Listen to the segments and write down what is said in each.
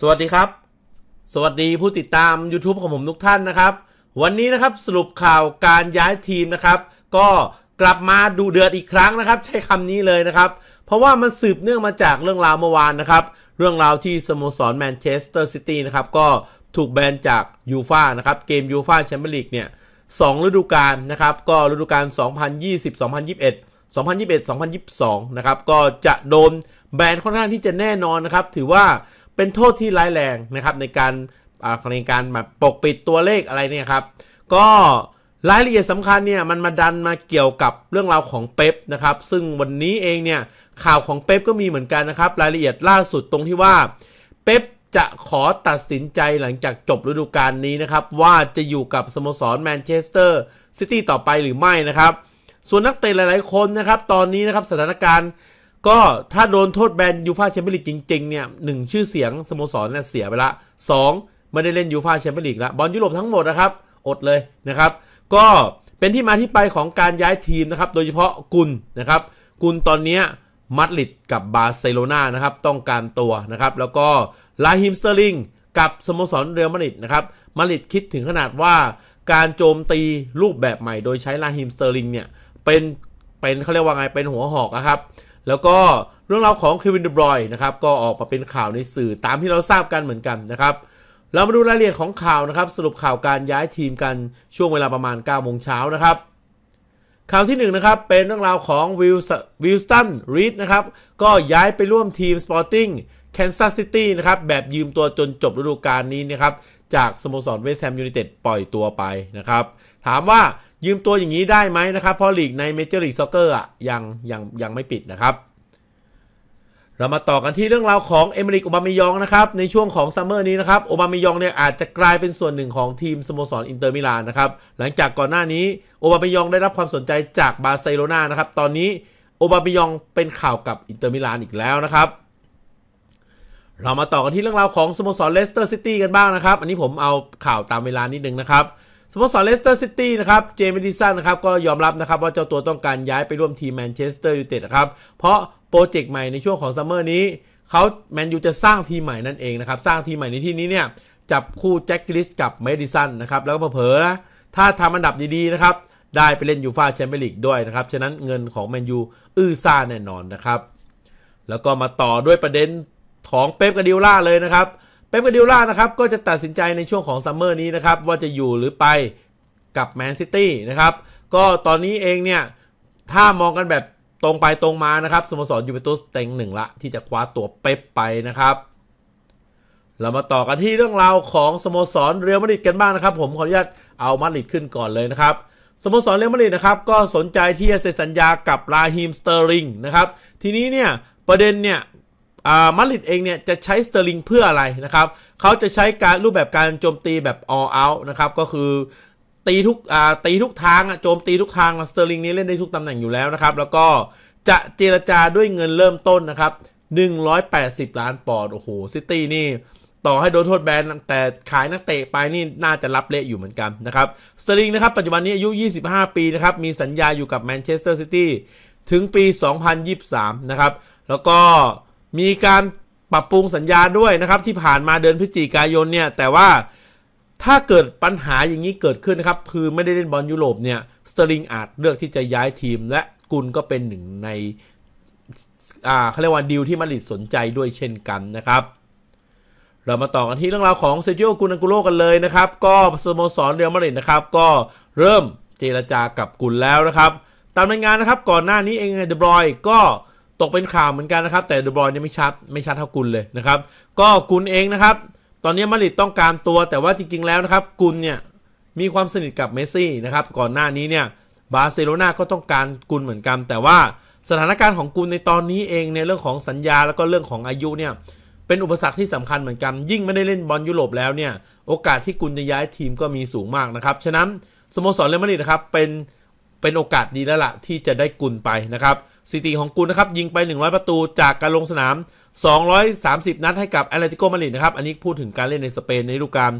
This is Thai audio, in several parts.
สวัสดีครับ สวัสดีผู้ติดตาม YouTube ของผมทุกท่านนะครับ วันนี้นะครับสรุปข่าวการย้ายทีมนะครับก็กลับมาดูเดือดอีกครั้งนะครับใช้คำนี้เลยนะครับเพราะว่ามันสืบเนื่องมาจากเรื่องราวเมื่อวานนะครับเรื่องราวที่สโมสรแมนเชสเตอร์ซิตี้นะครับก็ถูกแบนจากยูฟ่านะครับเกมยูฟ่าแชมเปี้ยนลีกเนี่ยสองฤดูกาลนะครับก็ฤดูกาล2020 2021 2021 2022นะครับก็จะโดนแบนค่อนข้างที่จะแน่นอนนะครับถือว่าเป็นโทษที่ร้ายแรงนะครับในการในการแบบปกปิดตัวเลขอะไรเนี่ยครับก็รายละเอียดสำคัญเนี่ยมันมาดันมาเกี่ยวกับเรื่องราวของเป๊ปนะครับซึ่งวันนี้เองเนี่ยข่าวของเป๊ปก็มีเหมือนกันนะครับรายละเอียดล่าสุดตรงที่ว่าเป๊ปจะขอตัดสินใจหลังจากจบฤดูกาลนี้นะครับว่าจะอยู่กับสโมสรแมนเชสเตอร์ซิตี้ต่อไปหรือไม่นะครับ ส่วนนักเตะหลายๆ คนนะครับตอนนี้นะครับสถานการณ์ก็ถ้าโดนโทษแบนยูฟาแชมเปี้ยนลีกจริงๆเนี่ยหนึ่งชื่อเสียงสโมสรเนี่ยเสียไปละ2ไม่ได้เล่นยูฟาแชมเปี้ยนลีกละบอลยุโรปทั้งหมดนะครับ อดเลยนะครับ ก็เป็นที่มาที่ไปของการย้ายทีมนะครับ โดยเฉพาะกุลนะครับ กุลตอนนี้มัดลิดกับบาร์เซโลนานะครับ ต้องการตัวนะครับ แล้วก็ลาฮิมสเตอร์ลิงกับสโมสรเรอัลมาดริดนะครับมาดริดคิดถึงขนาดว่าการโจมตีรูปแบบใหม่โดยใช้ลาฮิมสเตอร์ลิงเนี่ยเป็นเป็นเขาเรียกว่าไงเป็นหัวหอกนะครับแล้วก็เรื่องราวของเควินเดบรอยนะครับ ก็ออกมาเป็นข่าวในสื่อตามที่เราทราบกันเหมือนกันนะครับ เรามาดูรายละเอียดของข่าวนะครับ สรุปข่าวการย้ายทีมกันช่วงเวลาประมาณ 9 โมงเช้านะครับข่าวที่1นนะครับ เป็นเรื่องราวของวิลวิลสตันรีดนะครับ ก็ย้ายไปร่วมทีมสปอร์ติ้งแคนซัสซิตี้นะครับแบบยืมตัวจนจบฤดูกาลนี้นะครับจากสโมสรเวสต์แฮมยูไนเต็ดปล่อยตัวไปนะครับ ถามว่ายืมตัวอย่างนี้ได้ไหมนะครับเพราะลีกในเมเจอร์ลีกซ็อกเกอร์อ่ะยังยังยังไม่ปิดนะครับเรามาต่อกันที่เรื่องราวของเอเมริกโอบามยองนะครับในช่วงของซัมเมอร์นี้นะครับโอบามยองเนี่ยอาจจะกลายเป็นส่วนหนึ่งของทีมสโมสรอินเตอร์มิลานนะครับหลังจากก่อนหน้านี้โอบามยองได้รับความสนใจจากบาร์เซโลนานะครับตอนนี้โอบามยองเป็นข่าวกับอินเตอร์มิลานอีกแล้วนะครับเรามาต่อกันที่เรื่องราวของสโมสรเลสเตอร์ซิตี้กันบ้างนะครับ อันนี้ผมเอาข่าวตามเวลานิดนึงนะครับ สโมสรเลสเตอร์ซิตี้นะครับ เจมสิดิสันนะครับ ก็ยอมรับนะครับว่าเจ้าตัวต้องการย้ายไปร่วมทีมแมนเชสเตอร์ยูไนเต็ดครับ เพราะโปรเจกต์ใหม่ในช่วงของซัมเมอร์นี้เขาแมนยูจะสร้างทีมใหม่นั่นเองนะครับ สร้างทีมใหม่ในที่นี้เนี่ย จับคู่แจ็คกิลิสกับเมดิสันนะครับ แล้วก็เผลอนะถ้าทำอันดับดีๆนะครับได้ไปเล่นยูฟาแชมเปี้ยนลีกด้วยนะครับ ฉะนั้นเงินของแมนยูอื้อซ่าแน่นอนนะครับแล้วก็มาต่อด้วยประเด็นของเป๊ปกาดิลล่าเลยนะครับ เป๊ปกาดิลล่านะครับก็จะตัดสินใจในช่วงของซัมเมอร์นี้นะครับว่าจะอยู่หรือไปกับแมนซิตี้นะครับก็ตอนนี้เองเนี่ยถ้ามองกันแบบตรงไปตรงมานะครับสโมสรยูเวนตุสเต็งหนึ่งละ ที่จะคว้าตัวเป๊ปไปนะครับ เรามาต่อกันที่เรื่องราวของสโมสรเรียลมาดริดกันบ้างนะครับ ผมขออนุญาตเอามาดริดขึ้นก่อนเลยนะครับสโมสรเรียลมาดริดนะครับก็สนใจที่จะเซ็นสัญญากับราฮิมสเตอร์ลิงนะครับทีนี้เนี่ยประเด็นเนี่ยมาริดเองเนี่ยจะใช้สเตอร์ลิงเพื่ออะไรนะครับ เขาจะใช้การรูปแบบการโจมตีแบบ all out นะครับ ก็คือ ตีทุกตีทุกทางโจมตีทุกทางสเตอร์ลิงนี้เล่นได้ทุกตำแหน่งอยู่แล้วนะครับ แล้วก็ จะเจรจาด้วยเงินเริ่มต้นนะครับ 180 ล้านปอนด์โอ้โห ซิตี้นี่ต่อให้โดนโทษแบนแต่ขายนักเตะไปนี่ น่าจะรับเละอยู่เหมือนกันนะครับสเตอร์ลิงนะครับปัจจุบันนี้อายุ 25 ปีนะครับมีสัญญาอยู่กับแมนเชสเตอร์ซิตี้ถึงปี 2023นะครับแล้วก็มีการปรับปรุงสัญญาด้วยนะครับที่ผ่านมาเดือนพฤศจิกายนเนี่ย แต่ว่าถ้าเกิดปัญหาอย่างนี้เกิดขึ้นนะครับ คือไม่ได้เล่นบอลยุโรปเนี่ยสเตอร์ลิงอาจเลือกที่จะย้ายทีมและกุลก็เป็นหนึ่งในอ่าเขาเรียกว่าดีลที่มาริดสนใจด้วยเช่นกันนะครับ เรามาต่อกันที่เรื่องราวของเซจิโอ กุนังกุโลกันเลยนะครับ ก็สโมสรเรอยลมาริดนะครับ ก็เริ่มเจรจากับกุลแล้วนะครับ ตามรายงานนะครับก่อนหน้านี้เองเดบรอยก็ตกเป็นข่าวเหมือนกันนะครับแต่เดอบอยเนี่ยไม่ชัดไม่ชัดเท่ากุลเลยนะครับก็กุลเองนะครับ ตอนนี้มาริดต้องการตัวแต่ว่าจริงๆแล้วนะครับ กุลเนี่ยมีความสนิทกับเมสซี่นะครับก่อนหน้านี้เนี่ยบาร์เซโลนาก็ต้องการกุลเหมือนกัน แต่ว่าสถานการณ์ของกุลในตอนนี้เองในเรื่องของสัญญาแล้วก็เรื่องของอายุเนี่ยเป็นอุปสรรคที่สำคัญเหมือนกัน ยิ่งไม่ได้เล่นบอลยุโรปแล้วเนี่ย โอกาสที่กุลจะย้ายทีมก็มีสูงมากนะครับฉะนั้นสโมสรเรอัลมาดริดนะครับเป็นเป็นโอกาสดีแล้วละ่ะที่จะได้กุลไปนะครับสถิติของกุลนะครับยิงไป 100 ประตูจากการลงสนาม 230 นัดให้กับแอตเลติโกมาดริดนะครับ อันนี้พูดถึงการเล่นในสเปน ในฤดูกาล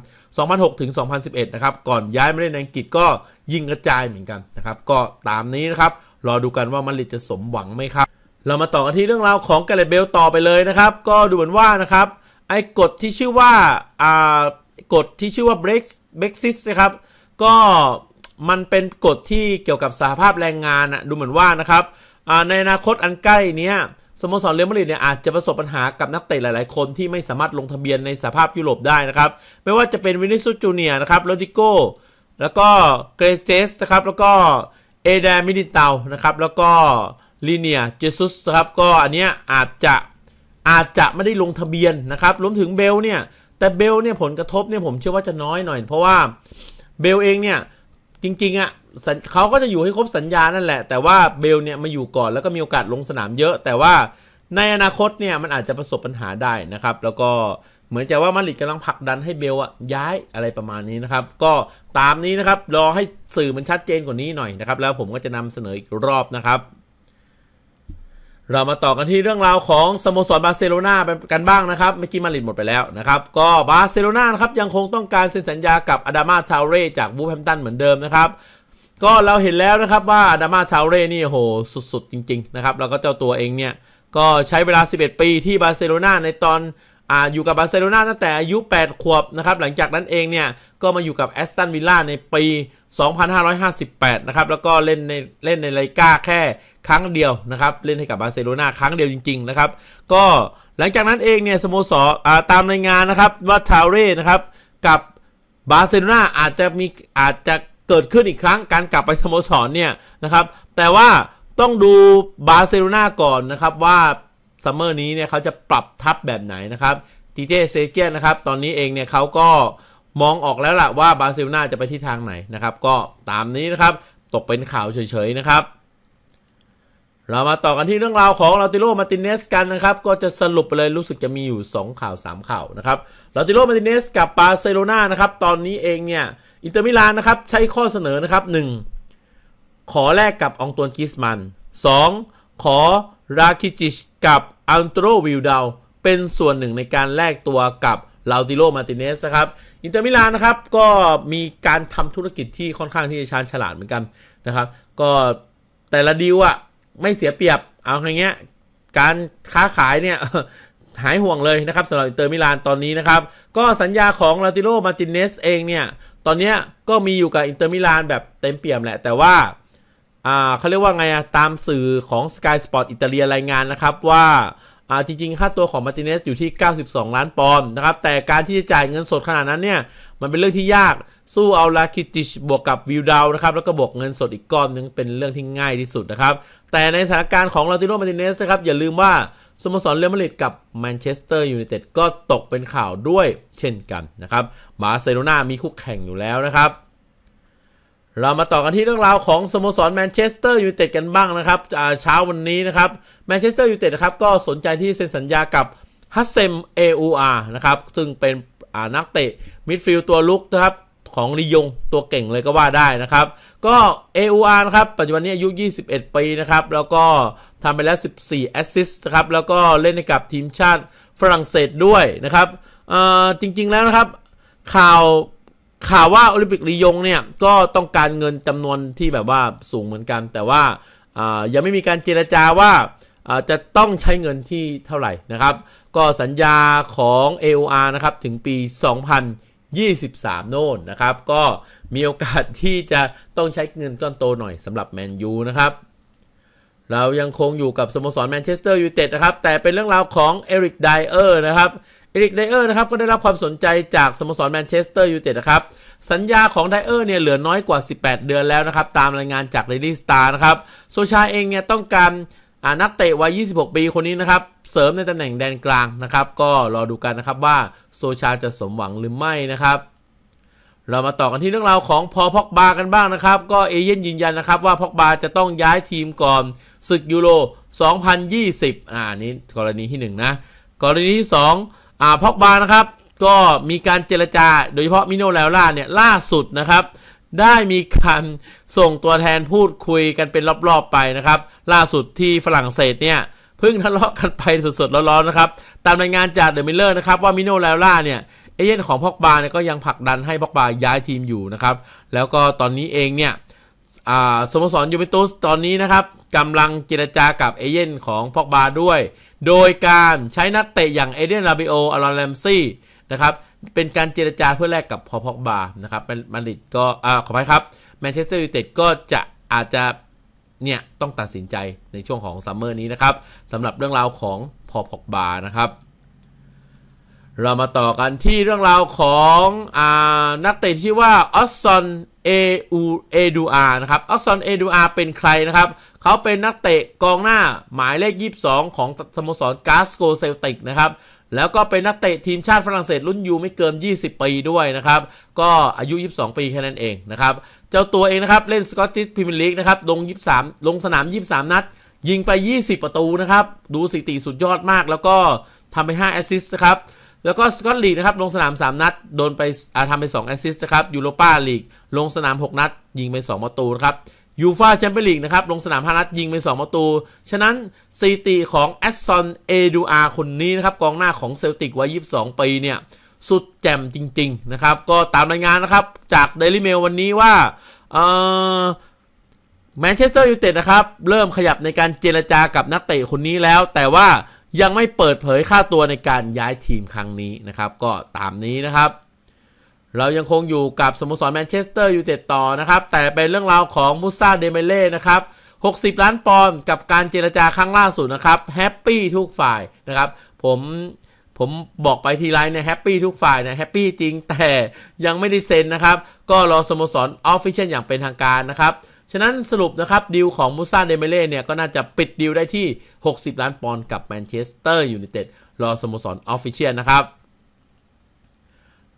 2006ถึง 2011 นะครับ ก่อนย้ายมาเล่นในอังกฤษก็ยิงกระจายเหมือนกันนะครับ ก็ตามนี้นะครับ รอดูกันว่ามาดริดจะสมหวังไหมครับ เรามาต่อกันที่เรื่องราวของกาเลตเบลต่อไปเลยนะครับ ก็ดูเหมือนว่านะครับไอ้กฎที่ชื่อว่าอ่ากฎที่ชื่อว่าเบรกเบรกซิสนะครับก็มันเป็นกฎที่เกี่ยวกับสหภาพแรงงานนะดูเหมือนว่านะครับในอนาคตอันใกล้เนี้ยสโมสรเรียลมาริดเนี่ยอาจจะประสบปัญหากับนักเตะหลายๆคนที่ไม่สามารถลงทะเบียนในสภาพยุโรปได้นะครับ ไม่ว่าจะเป็นวินิสุจูเนียนะครับโรดิโกแล้วก็เกรเจสนะครับแล้วก็เอเดมิดิเตานะครับแล้วก็ลีเนียเจสุสครับก็อันเนี้ยอาจจะอาจจะไม่ได้ลงทะเบียนนะครับรวมถึงเบลเนี่ยแต่เบลเนี่ยผลกระทบเนี่ยผมเชื่อว่าจะน้อยหน่อย เพราะว่าเบลเองเนี่ยจริงๆอะ่ะเขาก็จะอยู่ให้ครบสัญญานั่นแหละแต่ว่าเบลเนี่ยมาอยู่ก่อนแล้วก็มีโอกาสลงสนามเยอะ แต่ว่าในอนาคตเนี่ยมันอาจจะประสบปัญหาได้นะครับ แล้วก็เหมือนจะว่ามาริดกำลังผลักดันให้เบลอะย้ายอะไรประมาณนี้นะครับ ก็ตามนี้นะครับรอให้สื่อมันชัดเจนกว่านี้หน่อยนะครับแล้วผมก็จะนำเสนออีกรอบนะครับเรามาต่อกันที่เรื่องราวของสโมสรบาร์เซโลนากันบ้างนะครับ เมื่อกี้มาริดหมดไปแล้วนะครับ ก็บาร์เซโลนาครับ ยังคงต้องการเซ็นสัญญากับอดามาทาวเร่จากบูแฮมตันเหมือนเดิมนะครับ ก็เราเห็นแล้วนะครับว่าอดามาทาวเร่นี่โหสุดๆ จริงๆ นะครับแล้วก็เจ้าตัวเองเนี่ย ก็ใช้เวลา 11 ปีที่บาร์เซโลนาในตอนออยู่กับบาร์เซโลนาตั้งแต่อายุ 8 ขวบนะครับหลังจากนั้นเองเนี่ยก็มาอยู่กับแอสตันวิลล่าในปี 2558 นะครับแล้วก็เล่นในเล่นในไลกาแค่ครั้งเดียวนะครับเล่นให้กับบาร์เซโลนาครั้งเดียวจริงๆนะครับก็หลังจากนั้นเองเนี่ยสโมสรตามรายงานนะครับว่าทาวเร่นะครับกับบาร์เซโลนาอาจจะมีอาจจะเกิดขึ้นอีกครั้ง การกลับไปสโมสรเนี่ยนะครับแต่ว่าต้องดูบาร์เซโลนาก่อนนะครับว่าซัมเมอร์นี้เนี่ยเขาจะปรับทัพแบบไหนนะครับตีเจเซเกียนนะครับ ตอนนี้เองเนี่ยเขาก็มองออกแล้วล่ะว่าบาร์เซโลนาจะไปที่ทางไหนนะครับ ก็ตามนี้นะครับตกเป็นข่าวเฉยๆนะครับ เรามาต่อกันที่เรื่องราวของลาติโล มาติเนสกันนะครับ ก็จะสรุปไปเลยรู้สึกจะมีอยู่ 2 ข่าว 3 ข่าวนะครับลาติโล มาติเนสกับบาร์เซโลนานะครับ ตอนนี้เองเนี่ย อินเตอร์มิลานนะครับใช้ข้อเสนอนะครับ 1 ขอแลกกับองตวนกิสมัน2ขอราคิจิชกับอันโตรวิลดาวเป็นส่วนหนึ่งในการแลกตัวกับลาติโลมาติเนสนะครับอินเตอร์มิลานนะครับก็มีการทำธุรกิจที่ค่อนข้างที่จะชาญฉลาดเหมือนกันนะครับก็แต่ละดีลอะไม่เสียเปรียบ เอาอย่างเงี้ยการค้าขายเนี่ยหายห่วงเลยนะครับสำหรับอินเตอร์มิลานตอนนี้นะครับ ก็สัญญาของลาติโลมาติเนสเองเนี่ยตอนนี้ก็มีอยู่กับอินเตอร์มิลานแบบเต็มเปี่ยมแหละแต่ว่า่าเขาเรียกว่าไงอะตามสื่อของ Sky Sport อิตาเลียรายงานนะครับว่าอ่าจริงๆ ค่าตัวของมาติเนสอยู่ที่ 92 ล้านปอนด์นะครับแต่การที่จะจ่ายเงินสดขนาดนั้นเนี่ย มันเป็นเรื่องที่ยากสู้เอาลาคิติชบวกกับวิวดาวนะครับแล้วก็บวกเงินสดอีกก้อนนึงเป็นเรื่องที่ง่ายที่สุดนะครับ แต่ในสถานการณ์ของลาติโนมาติเนสนะครับอย่าลืมว่าสโมสรเรอัลมาดริดกับแมนเชสเตอร์ยูไนเต็ดก็ตกเป็นข่าวด้วยเช่นกันนะครับบาร์เซโลนามีคู่แข่งอยู่แล้วนะครับเรามาต่อกันที่เรื่องราวของสโมสรแมนเชสเตอร์ยูไนเต็ดกันบ้างนะครับ เช้าวันนี้นะครับแมนเชสเตอร์ยูไนเต็ดครับก็สนใจที่เซ็นสัญญากับฮัสเซมเออูอาร์นะครับ ซึ่งเป็นนักเตะมิดฟิลด์ตัวลุกนะครับ ของลียงตัวเก่งเลยก็ว่าได้นะครับ ก็ AUR นะครับปัจจุบันนี้อายุ 21 ปีนะครับ แล้วก็ทำไปแล้ว 14 แอสซิสต์นะครับ แล้วก็เล่นให้กับทีมชาติฝรั่งเศสด้วยนะครับจริงๆแล้วนะครับข่าวข่าวว่าโอลิมปิกลียงเนี่ยก็ต้องการเงินจำนวนที่แบบว่าสูงเหมือนกัน แต่ว่ายังไม่มีการเจรจาว่าจะต้องใช้เงินที่เท่าไหร่นะครับ ก็สัญญาของ AOR นะครับถึงปี 2023 โน่นนะครับ ก็มีโอกาสที่จะต้องใช้เงินก้อนโตหน่อยสำหรับแมนยูนะครับเรายังคงอยู่กับสโมสรแมนเชสเตอร์ยูไนเต็ดนะครับแต่เป็นเรื่องราวของเอริกไดเออร์นะครับเอริกไดเออร์นะครับ ก็ได้รับความสนใจจากสโมสรแมนเชสเตอร์ยูไนเต็ดนะครับ สัญญาของไดเออร์เนี่ยเหลือน้อยกว่า 18 เดือนแล้วนะครับ ตามรายงานจากเรดี้สตาร์นะครับ โซชาเองเนี่ยต้องการนักเตะวัย26 ปี คนนี้นะครับ เสริมในตำแหน่งแดนกลางนะครับ ก็รอดูกันนะครับว่าโซชาจะสมหวังหรือไม่นะครับ เรามาต่อกันที่เรื่องราวของพอพอกบากันบ้างนะครับก็เอเย่นยืนยันนะครับว่าพอกบาจะต้องย้ายทีมก่อนศึกยูโร2020อ่านี้กรณีที่1นะกรณีที่ 2อ่าพอกบานะครับก็มีการเจรจาโดยเฉพาะมิโนแลล่าเนี่ยล่าสุดนะครับ ได้มีการส่งตัวแทนพูดคุยกันเป็นรอบๆไปนะครับ ล่าสุดที่ฝรั่งเศสเนี่ยเพิ่งทะเลาะกันไปสดๆร้อนๆนะครับตามรายงานจากเดอะมิเลอร์นะครับว่ามิโนแลล่าเนี่ย เอเย่นของพอกบาเนี่ยก็ยังผลักดันให้พอกบาย้ายทีมอยู่นะครับ แล้วก็ตอนนี้เองเนี่ยสโมสรยูเวนตุสตอนนี้นะครับกำลังเจรจากับเอเย่นของพอกบาด้วย โดยการใช้นักเตะอย่างเอเดนลาบิโออารอนแลมซี่นะครับ เป็นการเจรจาเพื่อแลกกับพอพอกบา นะครับเป็นมาริดก็อ่าขออภัยครับแมนเชสเตอร์ยูไนเต็ดก็จะอาจจะ เนี่ยต้องตัดสินใจในช่วงของซัมเมอร์นี้นะครับ สำหรับเรื่องราวของพอพอกบา นะครับเรามาต่อกันที่เรื่องราวของอนักเตะที่ว่าออสซอนเอูเอดูอานะครับออสซอนเอดูอาเป็นใครนะครับ เขาเป็นนักเตะกองหน้าหมายเลข 22 ของสโมสรกาสโกเซลติกนะครับ แล้วก็เป็นนักเตะทีมชาติฝรั่งเศสรุ่นยูไม่เกิน20 ปีด้วยนะครับ ก็อายุ 22 ปีแค่นั้นเองนะครับ เจ้าตัวเองนะครับเล่นสกอตติชพรีเมียร์ลีกนะครับลง23 ลงสนาม 23 นัด ยิงไป 20 ประตูนะครับ ดูสถิติสุดยอดมาก แล้วก็ทำไป5แอสซิสต์นะครับแล้วก็สกอตลีกนะครับลงสนาม 3 นัด โดนไปอาทำไป2แอสซิสต์นะครับยูโรปาลีกลงสนาม 6 นัด ยิงไป2ประตูนะครับยูฟาแชมเปี้ยนลีกนะครับลงสนาม 5 นัด ยิงไป2ประตู ฉะนั้นสถิติของแอสซอน เอดูอาคนนี้นะครับกองหน้าของเซลติกวัย22 ปีเนี่ยสุดแจ่มจริง ๆ นะครับ ก็ตามรายงานนะครับ จากเดลิเมลวันนี้ว่าแมนเชสเตอร์ยูไนเต็ดนะครับเริ่มขยับในการเจรจากับนักเตะคนนี้แล้ว แต่ว่ายังไม่เปิดเผยค่าตัวในการย้ายทีมครั้งนี้นะครับ ก็ตามนี้นะครับ เรายังคงอยู่กับสโมสรแมนเชสเตอร์ยูไนเต็ดต่อนะครับ แต่เป็นเรื่องราวของมูซาเดเมเล่นะครับ60ล้านปอนด์กับการเจรจาครั้งล่าสุดนะครับแฮปปี้ทุกฝ่ายนะครับผมผมบอกไปทีไรเนี่ยแฮปปี้ทุกฝ่ายนะแฮปปี้จริงแต่ยังไม่ได้เซ็นนะครับ ก็รอสโมสรออฟฟิเชียลอย่างเป็นทางการนะครับฉะนั้นสรุปนะครับดีลของมูซาเดเมเล่เนี่ยก็น่าจะปิดดีลได้ที่ 60 ล้านปอนด์กับแมนเชสเตอร์ยูไนเต็ดรอสโมสรออฟฟิเชียลนะครับ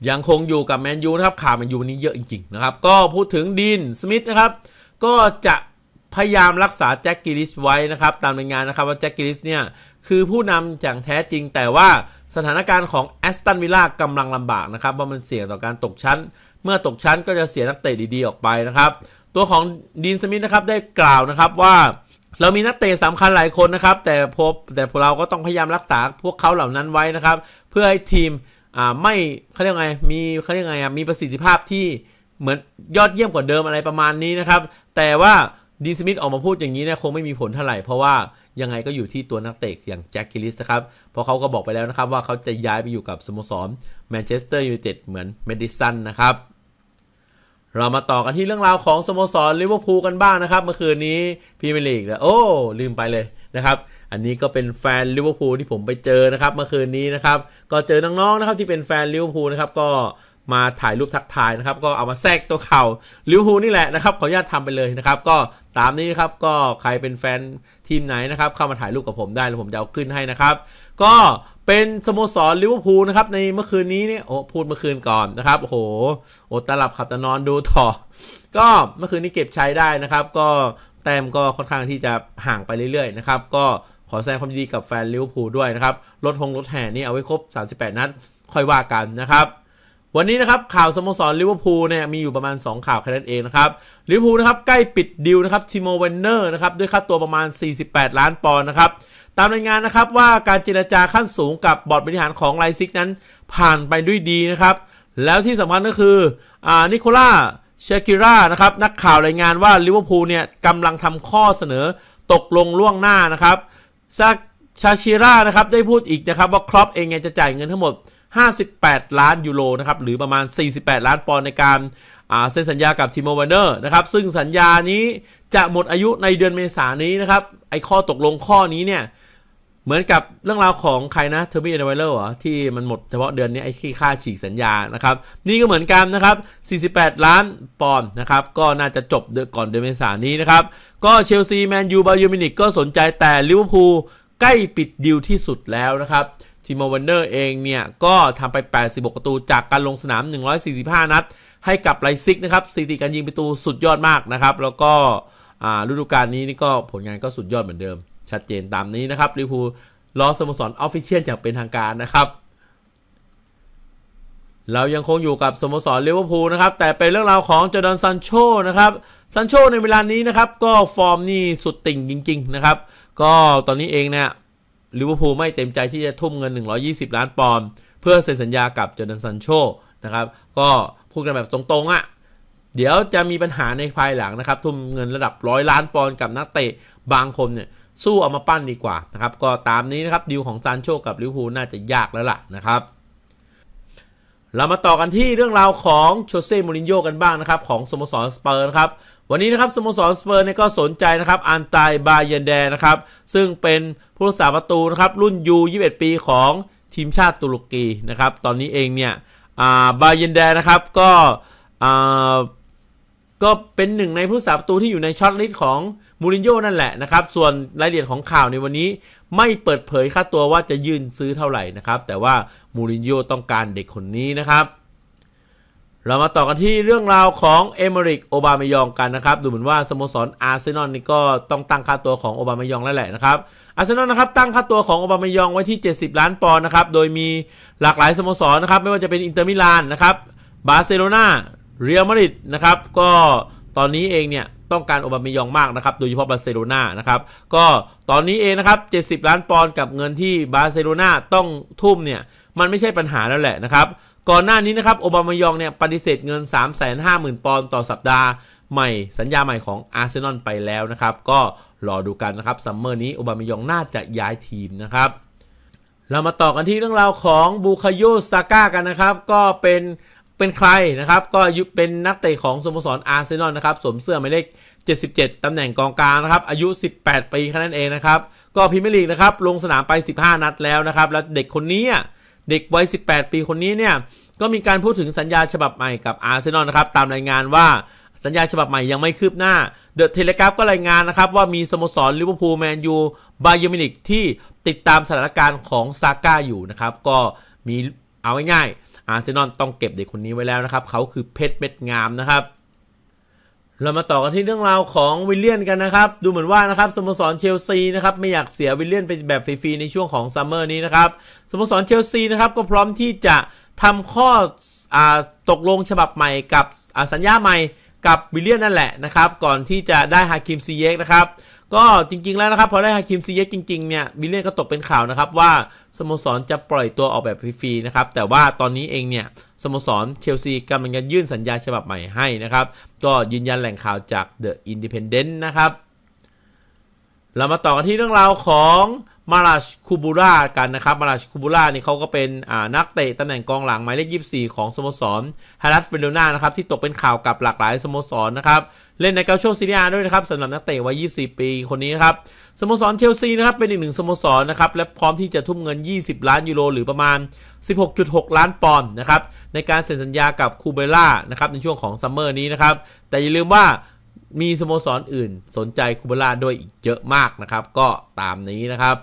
ยังคงอยู่กับแมนยูนะครับข่าวแมนยูนนี้เยอะจริงๆนะครับ ก็พูดถึงดินสมิธนะครับ ก็จะพยายามรักษาแจ็คกิลิสไว้นะครับ ตามรายงานนะครับว่าแจ็คกิลิสเนี่ย คือผู้นำอย่างแท้จริงแต่ว่าสถานการณ์ของแอสตันวิลล่ากำลังลำบากนะครับเพราะมันเสี่ยงต่อการตกชั้น เมื่อตกชั้นก็จะเสียนักเตะดีๆออกไปนะครับตัวของดีนสมิธนะครับได้กล่าวนะครับว่าเรามีนักเตะสำคัญหลายคนนะครับแต่พบแต่พวกเราก็ต้องพยายามรักษาพวกเขาเหล่านั้นไว้นะครับ เพื่อให้ทีมอ่าไม่เขาเรียกไงมีเขาเรียกไงมีประสิทธิภาพที่เหมือนยอดเยี่ยมกว่าเดิมอะไรประมาณนี้นะครับ แต่ว่าดีนสมิธออกมาพูดอย่างนี้เนี่ยคงไม่มีผลเท่าไหร่ เพราะว่ายังไงก็อยู่ที่ตัวนักเตะอย่างแจ็คกิลิสนะครับเพราะเขาก็บอกไปแล้วนะครับว่าเขาจะย้ายไปอยู่กับสโมสรแมนเชสเตอร์ยูไนเต็ดเหมือนเมดิสันนะครับเรามาต่อกันที่เรื่องราวของสโมสรลิเวอร์พูลกันบ้างนะครับเมื่อคืนนี้พรีเมียร์ลีกโอ้ลืมไปเลยนะครับ อันนี้ก็เป็นแฟนลิเวอร์พูลที่ผมไปเจอนะครับเมื่อคืนนี้นะครับก็เจอน้องๆนะครับที่เป็นแฟนลิเวอร์พูลนะครับก็มาถ่ายรูปทักทายนะครับ ก็เอามาแทรกตัวเข่าลิเวอร์พูลนี่แหละนะครับขออนุญาตทำไปเลยนะครับก็ตามนี้นครับก็ใครเป็นแฟนทีมไหนนะครับเข้ามาถ่ายรูปกับผมได้แล้วผมจะเอาขึ้นให้นะครับก็เป็นสโมสรลิเวอร์พูลนะครับในเมื่อคืนนี้เนี่ยโอ้พูดเมื่อคืนก่อนนะครับโอ้โหโอ้ตลับขับตะนอนดูต่อก็เมื่อคืนนี้เก็บใช้ได้นะครับ ก็แต้มก็ค่อนข้างที่จะห่างไปเรื่อยๆนะครับก็ขอแสดงความดีกับแฟนลิเวอร์พูลด้วยนะครับรถหงรถแห่นี่เอาไว้ครบ38 นัดค่อยว่ากันนะครับวันนี้นะครับข่าวสโมสรลิเวอร์พูลเนี่ยมีอยู่ประมาณ 2 ข่าวแค่นั้นเองนะครับลิเวอร์พูลนะครับใกล้ปิดดิวนะครับทิโมเวนเนอร์นะครับด้วยค่าตัวประมาณ 48 ล้านปอนด์นะครับ ตามรายงานนะครับว่าการเจรจาขั้นสูงกับบอร์ดบริหารของไลซิกนั้นผ่านไปด้วยดีนะครับ แล้วที่สำคัญก็คืออ่านิโคล่าเชคิร่านะครับนักข่าวรายงานว่าลิเวอร์พูลเนี่ยกำลังทำข้อเสนอตกลงล่วงหน้านะครับซาชาชิร่านะครับได้พูดอีกนะครับว่าครอปเองเนี่ยจะจ่ายเงินทั้งหมด58 ล้านยูโรนะครับ หรือประมาณ 48 ล้านปอนด์ในการเซ็นสัญญากับทีมวันเนอร์นะครับซึ่งสัญญานี้จะหมดอายุในเดือนเมษายนนี้นะครับไอข้อตกลงข้อนี้เนี่ยเหมือนกับเรื่องราวของใครนะเทอร์มิเอเนวิเลอร์เหรอที่มันหมดเฉพาะเดือนนี้ไอ้ค่าฉีกสัญญานะครับนี่ก็เหมือนกันนะครับ 48 ล้านปอนด์นะครับก็น่าจะจบเดือนก่อนเดือนเมษายนนี้นะครับก็เชลซีแมนยูบาเยอร์มินิกก็สนใจแต่ลิเวอร์พูลใกล้ปิดดิวที่สุดแล้วนะครับทีมอวันเดอร์เองเนี่ยก็ทำไป86ประตูจากการลงสนาม 145 นัด ให้กับไลซิกนะครับสถิติการยิงประตูสุดยอดมากนะครับ แล้วก็ฤดูกาลนี้นี่ก็ผลงานก็สุดยอดเหมือนเดิม ชัดเจนตามนี้นะครับลิพูลอสโมสรออฟฟิเชียลจากเป็นทางการนะครับเรายังคงอยู่กับสโมสรลิเวอร์พูลนะครับ แต่เป็นเรื่องราวของจอร์ดนซันโชนะครับซันโชในเวลานี้นะครับก็ฟอร์มนี่สุดติ่งจริง ๆนะครับ ก็ตอนนี้เองเนี่ยลิเวอร์พูลไม่เต็มใจที่จะทุ่มเงิน 120 ล้านปอนด์เพื่อเซ็นสัญญากับจอร์แดนซันโชนะครับ ก็พูดกันแบบตรงๆอะ่ะเดี๋ยวจะมีปัญหาในภายหลังนะครับ ทุ่มเงินระดับร้อยล้านปอนด์กับนักเตะ บางคนเนี่ยสู้เอามาปั้นดีกว่านะครับก็ตามนี้นะครับดีลของซานโชกับลิเวอร์พูลน่าจะยากแล้วล่ะนะครับเรามาต่อกันที่เรื่องราวของโชเซ่มูรินโญ่กันบ้างนะครับ ของสโมสรสเปอร์นะครับ วันนี้นะครับสโมสรสเปอร์เนี่ยก็สนใจนะครับอันตายบาเยนแดนะครับ ซึ่งเป็นผู้รักษาประตูนะครับ รุ่นยู21 ปีของทีมชาติตุรกีนะครับ ตอนนี้เองเนี่ยบาเยนแดนะครับ ก็ก็เป็นหนึ่งในผู้สาประตูที่อยู่ในช็อตลิสต์ของมูรินโญ่นั่นแหละนะครับส่วนรายละเอียดของข่าวในวันนี้ไม่เปิดเผยค่าตัวว่าจะยื่นซื้อเท่าไหร่นะครับ แต่ว่ามูรินโญ่ต้องการเด็กคนนี้นะครับ เรามาต่อกันที่เรื่องราวของเอเมริกโอบามายองกันนะครับ ดูเหมือนว่า สโมสรอาร์เซนอลนี่ก็ต้องตั้งค่าตัวของโอบามายองแล้วแหละนะครับอาร์เซนอลนะครับตั้งค่าตัวของโอบามายองไว้ที่70 ล้านปอนด์นะครับโดยมีหลากหลายสโมสรนะครับไม่ว่าจะเป็นอินเตอร์มิลานนะครับบาร์เซโลนาเรียลมาดริดนะครับ ก็ตอนนี้เองเนี่ยต้องการโอบามายองมากนะครับโดยเฉพาะบาร์เซโลนานะครับก็ตอนนี้เองนะครับ70ล้านปอนด์กับเงินที่บาร์เซโลนาต้องทุ่มเนี่ยมันไม่ใช่ปัญหาแล้วแหละนะครับก่อนหน้านี้นะครับโอบามายองเนี่ยปฏิเสธ เงิน 350,000ปอนด์ต่อสัปดาห์ใหม่สัญญาใหม่ของอาร์เซนอลไปแล้วนะครับ ก็รอดูกันนะครับซัมเมอร์นี้โอบามายองน่าจะย้ายทีมนะครับเรามาต่อกันที่เรื่องราวของบูคาโยซาก้ากันนะครับก็เป็นเป็นใครนะครับ ก็เป็นนักเตะของสโมสรอาร์เซนอลนะครับสวมเสื้อหมายเลข 77 ตำแหน่งกองกลางนะครับอายุ 18 ปีแค่นั้นเองนะครับ ก็พิมพ์ลีกนะครับลงสนามไป 15 นัดแล้วนะครับ แล้วเด็กคนนี้เด็กวัย 18 ปีคนนี้เนี่ยก็มีการพูดถึงสัญญาฉบับใหม่กับอาร์เซนอลนะครับ ตามรายงานว่าสัญญาฉบับใหม่ยังไม่คืบหน้า เดอะเทเลกราฟก็รายงานนะครับว่ามีสโมสรลิเวอร์พูลแมนยูบาเยมินิกที่ติดตามสถานการณ์ของซาก้าอยู่นะครับก็มีเอาง่ายๆอาร์เซนอลต้องเก็บเด็กคนนี้ไว้แล้วนะครับ เขาคือเพชรเม็ดงามนะครับ เรามาต่อกันที่เรื่องราวของวิลเลียนกันนะครับ ดูเหมือนว่านะครับสโมสรเชลซีนะครับไม่อยากเสียวิลเลียนไปแบบฟรีๆในช่วงของซัมเมอร์นี้นะครับสโมสรเชลซีนะครับก็พร้อมที่จะทำข้ออตกลงฉบับใหม่กับสัญญาใหม่กับวิลเลียนนั่นแหละนะครับ ก่อนที่จะได้ฮาคิมซีเยกนะครับก็จริงๆแล้วนะครับพอได้ฮาคิมซีเยสจริงๆ เนี่ย วิลเลียนก็ตกเป็นข่าวนะครับว่าสโมสรจะปล่อยตัวออกแบบฟรีๆนะครับ แต่ว่าตอนนี้เองเนี่ยสโมสรเชลซีกำลังจะยื่นสัญญาฉบับใหม่ให้นะครับ ก็ยืนยันแหล่งข่าวจากเดอะอินดิเพนเดนต์นะครับเรามาต่อกันที่เรื่องราวของมาราชคูบูรากันนะครับมาราชคูบูรานี่เขาก็เป็นนักเตะตำแหน่งกองหลังหมายเลข 24 ของสโมสรฮารัตเฟโดนานะครับที่ตกเป็นข่าวกับหลากหลายสโมสรนะครับเล่นในเกาโชซีเรียด้วยนะครับสำหรับนักเตะวัย 24 ปีคนนี้ครับสโมสรเชลซีนะครับเป็นอีกหนึ่งสโมสรนะครับและพร้อมที่จะทุ่มเงิน 20 ล้านยูโรหรือประมาณ 16.6 ล้านปอนด์นะครับในการเซ็นสัญญากับคูเบล่านะครับในช่วงของซัมเมอร์นี้นะครับแต่อย่าลืมว่ามีสโมสรออื่นสนใจคูเบล่าด้วยอีกเยอะมากนะครับก็ตามนี้นะครับ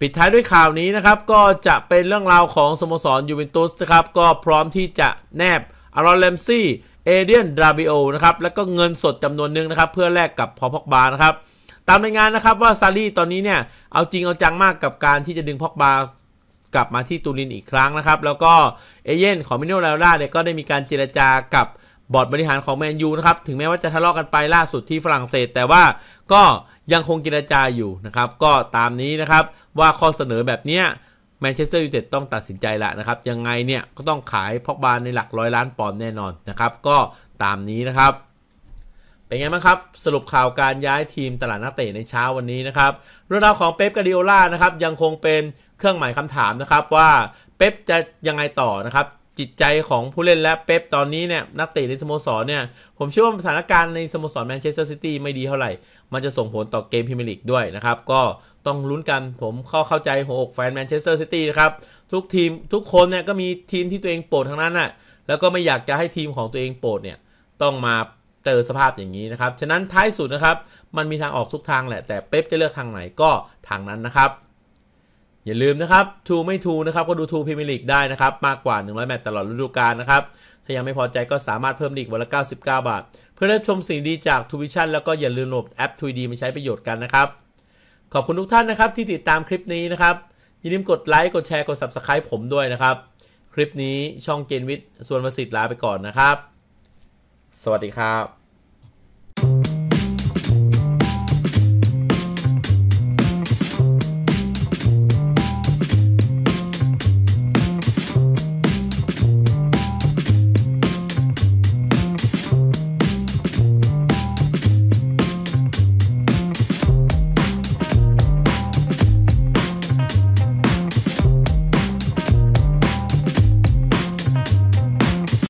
ปิดท้ายด้วยข่าวนี้นะครับก็จะเป็นเรื่องราวของสโมสรยูเวนตุสนะครับก็พร้อมที่จะแนบอารอนเลมซี่เอเดียนดราบิโอนะครับแล้วก็เงินสดจำนวนหนึ่งนะครับเพื่อแลกกับพอพอกบานะครับ ตามรายงานนะครับว่าซารีตอนนี้เนี่ย เอาจริงเอาจังมากกับการที่จะดึงพอกบา กลับมาที่ตูรินอีกครั้งนะครับแล้วก็เอเย่นของมิโนลาล่าเนี่ยก็ได้มีการเจรจากับบอร์ดบริหารของแมนยูนะครับ ถึงแม้ว่าจะทะเลาะกกันไปล่าสุดที่ฝรั่งเศส แต่ว่าก็ยังคงกิจจาอยู่นะครับ ก็ตามนี้นะครับว่าข้อเสนอแบบเนี้ยแมนเชสเตอร์ยูไนเต็ดต้องตัดสินใจละนะครับ ยังไงเนี่ยก็ต้องขายพอกบานในหลักร้อยล้านปอนด์แน่นอนนะครับ ก็ตามนี้นะครับ เป็นไงบ้างครับ สรุปข่าวการย้ายทีมตลาดนักเตะในเช้าวันนี้นะครับเรื่องราวของเป๊ปกาดิโอล่านะครับ ยังคงเป็นเครื่องหมายคำถามนะครับว่าเป๊ปจะยังไงต่อนะครับจิตใจของผู้เล่นและเป๊ปตอนนี้เนี่ยนักเตะในสโมสรเนี่ยผมเชื่อว่าสถานการณ์ในสโมสรแมนเชสเตอร์ซิตี้ไม่ดีเท่าไหร่ มันจะส่งผลต่อเกมพรีเมียร์ลีกด้วยนะครับ ก็ต้องลุ้นกันผมเข้าเข้าใจหัวอกแฟนแมนเชสเตอร์ซิตี้นะครับ ทุกทีมทุกคนเนี่ยก็มีทีมที่ตัวเองโปรดทั้งนั้นน่ะแล้วก็ไม่อยากจะให้ทีมของตัวเองโปรดเนี่ยต้องมาเจอสภาพอย่างนี้นะครับ ฉะนั้นท้ายสุดนะครับ มันมีทางออกทุกทางแหละแต่เป๊ปจะเลือกทางไหนก็ทางนั้นนะครับอย่าลืมนะครับ ทูไม่ทูนะครับ ก็ดูทูพรีมีรลีกได้นะครับ มากกว่า 100 แมตช์ตลอดฤดูกาลนะครับ ถ้ายังไม่พอใจก็สามารถเพิ่มอีกวันละ99 บาท เพื่อรับชมสิ่งดีจากทูวิชั่นแล้วก็อย่าลืมโหลดแอปทูดีมาใช้ประโยชน์กันนะครับ ขอบคุณทุกท่านนะครับที่ติดตามคลิปนี้นะครับ อย่าลืมกดไลค์กดแชร์กด Subscribe ผมด้วยนะครับ คลิปนี้ช่องเกณฑ์วิทย์ส่วนประสิทธิ์ลาไปก่อนนะครับ สวัสดีครับ